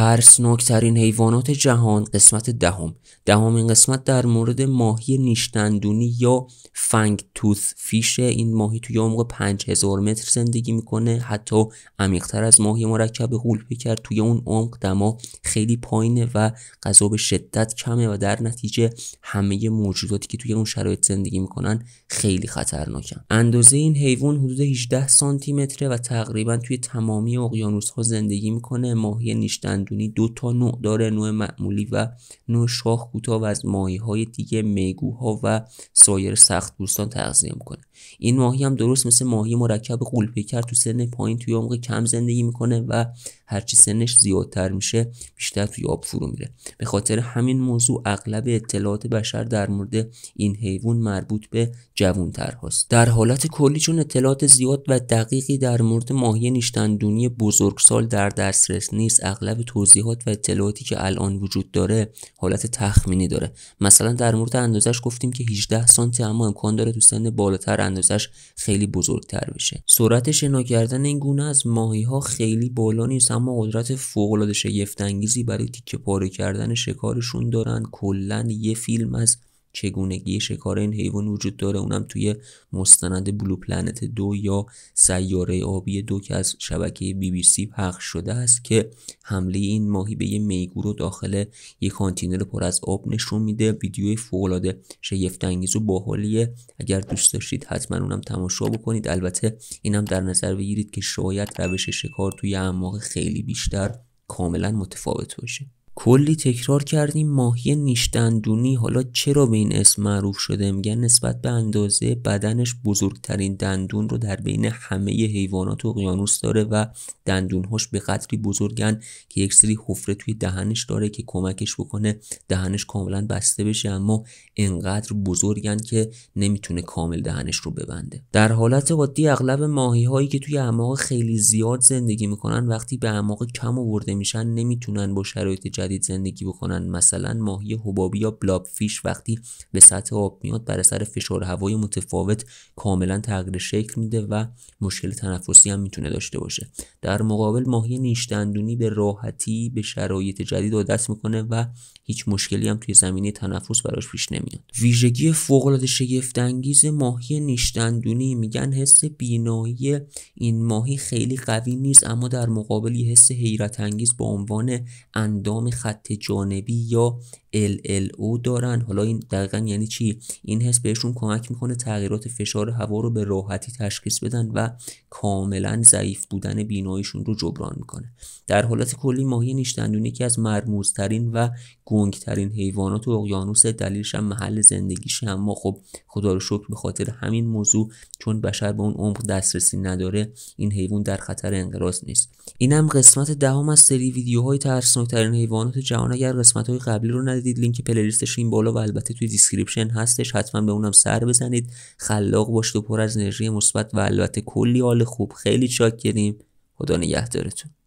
ترسناکترین حیوانات جهان قسمت دهم دهمین قسمت در مورد ماهی نیشتندونی یا فنگ توث فیش این ماهی توی عمق 5000 متر زندگی میکنه حتی عمیقتر از ماهی مرکب کرد توی اون عمق دما خیلی پایینه و غذا به شدت کمه و در نتیجه همه موجوداتی که توی اون شرایط زندگی میکنن خیلی خطرناکن اندازه این حیوان حدود 18 سانتی متره و تقریبا توی تمامی اقیانوس ها زندگی میکنه ماهی نیشتندونی دو تا نوع داره نوع معمولی و نوع شاخ کوتاه و از ماهی های دیگه میگوها و سایر سخت پوستان تغذیه میکنه این ماهی هم درست مثل ماهی مرکب قولپیکر تو سن پایین توی عمق کم زندگی میکنه و هرچی سنش زیادتر میشه بیشتر توی آب فرو میره به خاطر همین موضوع اغلب اطلاعات بشر در مورد این حیوان مربوط به جوانتر هست در حالت کلی چون اطلاعات زیاد و دقیقی در مورد ماهی نیشتندونی بزرگسال در دسترس نیست اغلب توضیحات و اطلاعاتی که الان وجود داره حالت تخمینی داره مثلا در مورد اندازش گفتیم که 18 سانتی اما امکان داره تو سن بالاتر اندازش خیلی بزرگتر بشه سرعت شنا کردن این گونه از ماهی ها خیلی بالا نیست اما قدرت فوق العاده شگفت برای تیکه پاره کردن شکارشون دارن کلا یه فیلم از چگونگی شکار این حیوان وجود داره اونم توی مستند بلو پلنت دو یا سیاره آبی دو که از شبکه بی بی سی پخش شده است که حمله این ماهی به یه میگو رو داخل یه کانتینر پر از آب نشون میده ویدیو فوقالعاده شگفت انگیز و باحالیه اگر دوست داشتید حتما اونم تماشا بکنید البته اینم در نظر بگیرید که شاید روش شکار توی اعماق خیلی بیشتر کاملا متفاوت باشه کلی تکرار کردیم ماهی نیشدندونی حالا چرا به این اسم معروف شده میگن نسبت به اندازه بدنش بزرگترین دندون رو در بین همه حیوانات اقیانوس داره و دندونهاش به قدری بزرگن که یک سری حفره توی دهنش داره که کمکش بکنه دهنش کاملا بسته بشه اما انقدر بزرگن که نمیتونه کامل دهنش رو ببنده در حالت عادی اغلب ماهی هایی که توی اعماق خیلی زیاد زندگی میکنن وقتی به اعماق کم آورده میشن نمیتونن با شرایط جدید زندگی بکنن مثلا ماهی حبابی یا بلاب فیش وقتی به سطح آب میاد بر سر فشار هوای متفاوت کاملا تغییر شکل میده و مشکل تنفسی هم میتونه داشته باشه در مقابل ماهی نیشدندونی به راحتی به شرایط جدید عادت میکنه و هیچ مشکلی هم توی زمینه تنفس براش پیش نمیاد ویژگی فوق العاده شگفت انگیز ماهی نیشدندونی میگن حس بینایی این ماهی خیلی قوی نیست اما در مقابل حس حیرت انگیز با عنوان اندام خط جانبی یا LLO دارن حالا این دقیقا یعنی چی این حس بهشون کمک میکنه تغییرات فشار هوا رو به راحتی تشخیص بدن و کاملا ضعیف بودن بیناییشون رو جبران میکنه در حالت کلی ماهی نیشتندونی یکی از مرموزترین و گنگترین حیوانات اقیانوس دلیلش محل زندگیشه اما خب خدا رو شکر به خاطر همین موضوع چون بشر به اون عمق دسترسی نداره این حیوان در خطر انقراض نیست اینم قسمت دهم از سری ویدیوهای ترسناکترین حیوانات جهان اگر های قبلی رو ندید دید لینک پلیلیستش این بالا و البته توی دیسکریپشن هستش حتما به اونم سر بزنید خلاق باشید و پر از انرژی مثبت و البته کلی حال خوب خیلی چاک کردیم خدا نگهدارتون